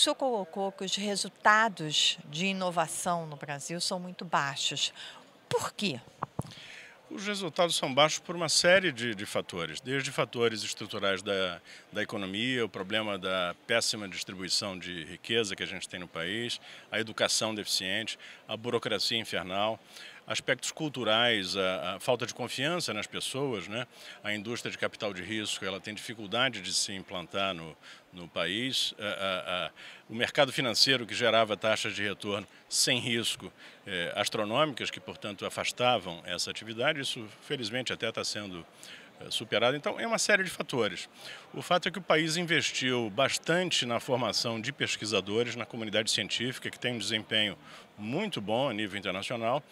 o senhor colocou que os resultados de inovação no Brasil são muito baixos. Por quê? Os resultados são baixos por uma série de, de, fatores, desde fatores estruturais da, da economia, o problema da péssima distribuição de riqueza que a gente tem no país, a educação deficiente, a burocracia infernal, aspectos culturais, a, a, falta de confiança nas pessoas, né? A indústria de capital de risco, ela tem dificuldade de se implantar no, no país. A, o mercado financeiro que gerava taxas de retorno sem risco é, astronômicas, que portanto afastavam essa atividade, isso felizmente até está sendo eh, superada. Então, é uma série de fatores. O fato é que o país investiu bastante na formação de pesquisadores, na comunidade científica, que tem um desempenho muito bom a nível internacional,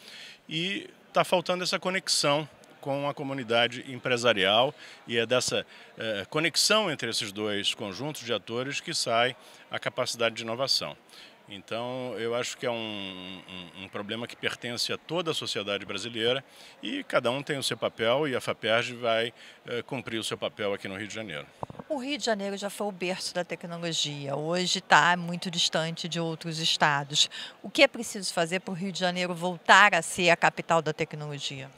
e está faltando essa conexão com a comunidade empresarial e é dessa eh, conexão entre esses dois conjuntos de atores que sai a capacidade de inovação. Então, eu acho que é um, um, um, problema que pertence a toda a sociedade brasileira e cada um tem o seu papel e a FAPERJ vai eh, cumprir o seu papel aqui no Rio de Janeiro. O Rio de Janeiro já foi o berço da tecnologia, hoje está muito distante de outros estados. O que é preciso fazer para o Rio de Janeiro voltar a ser a capital da tecnologia?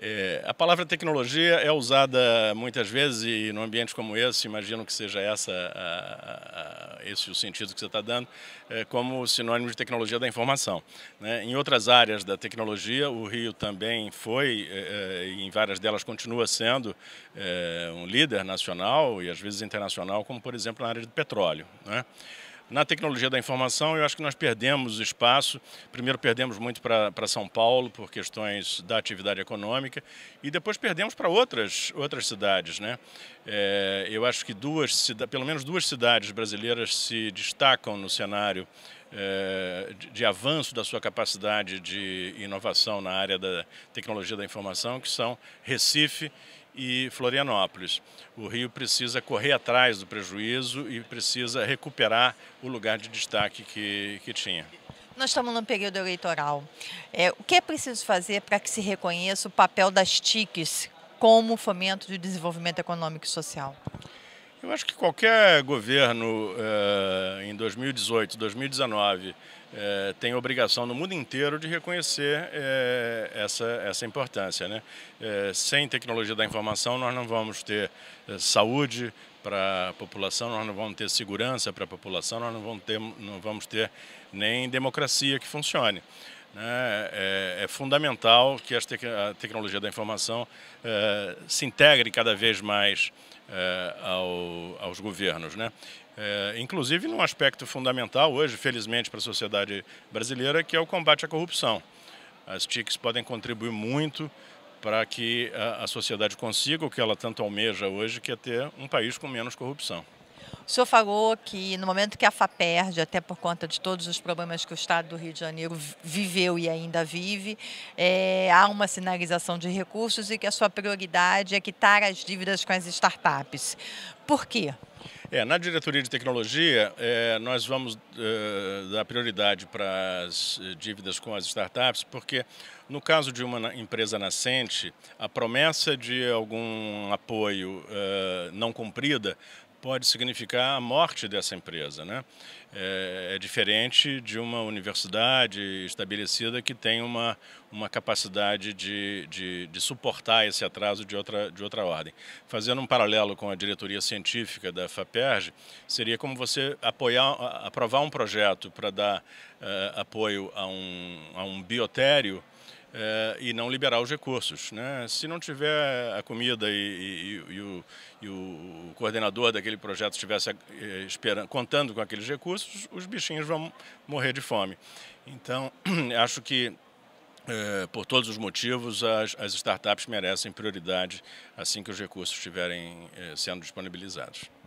É, a palavra tecnologia é usada muitas vezes e num ambiente como esse, imagino que seja essa, a, a, esse o sentido que você está dando, é, como sinônimo de tecnologia da informação. Né? Em outras áreas da tecnologia, o Rio também foi, é, é e em várias delas continua sendo, é, um líder nacional e às vezes internacional, como por exemplo na área do petróleo. Né? na tecnologia da informação, eu acho que nós perdemos espaço. Primeiro, perdemos muito para São Paulo, por questões da atividade econômica, e depois perdemos para outras, outras cidades. Né? É, eu acho que duas, pelo menos duas cidades brasileiras se destacam no cenário é, de, de avanço da sua capacidade de inovação na área da tecnologia da informação, que são Recife e Florianópolis. O Rio precisa correr atrás do prejuízo e precisa recuperar o lugar de destaque que, que tinha. Nós estamos num período eleitoral. É, o que é preciso fazer para que se reconheça o papel das TICs como fomento de desenvolvimento econômico e social? Eu acho que qualquer governo eh, em 2018, 2019 eh, tem obrigação no mundo inteiro de reconhecer eh, essa, essa importância. Né? Eh, sem tecnologia da informação, nós não vamos ter eh, saúde para a população, nós não vamos ter segurança para a população, nós não vamos ter, não vamos ter nem democracia que funcione. Né? É, é, fundamental que a tecnologia da informação eh, se integre cada vez mais é, ao, aos governos. Né? É, inclusive num aspecto fundamental hoje, felizmente, para a sociedade brasileira, que é o combate à corrupção. As TICs podem contribuir muito para que a, a sociedade consiga o que ela tanto almeja hoje, que é ter um país com menos corrupção. O senhor falou que no momento que a FAPERJ, até por conta de todos os problemas que o Estado do Rio de Janeiro viveu e ainda vive, é, há uma sinalização de recursos e que a sua prioridade é quitar as dívidas com as startups. Por quê? É, na diretoria de tecnologia, é, nós vamos é, dar prioridade para as dívidas com as startups, porque no caso de uma empresa nascente, a promessa de algum apoio é, não cumprida pode significar a morte dessa empresa. Né? É, é, diferente de uma universidade estabelecida que tem uma, uma capacidade de, de, de, suportar esse atraso de outra, de outra ordem. Fazendo um paralelo com a diretoria científica da FAPERJ, seria como você apoiar, aprovar um projeto para dar uh, apoio a um, a um biotério é, e não liberar os recursos. Né? Se não tiver a comida e, e, e, o, e o, coordenador daquele projeto estivesse eh, esperando, contando com aqueles recursos, os bichinhos vão morrer de fome. Então, acho que é, por todos os motivos, as, as, startups merecem prioridade assim que os recursos estiverem é, sendo disponibilizados.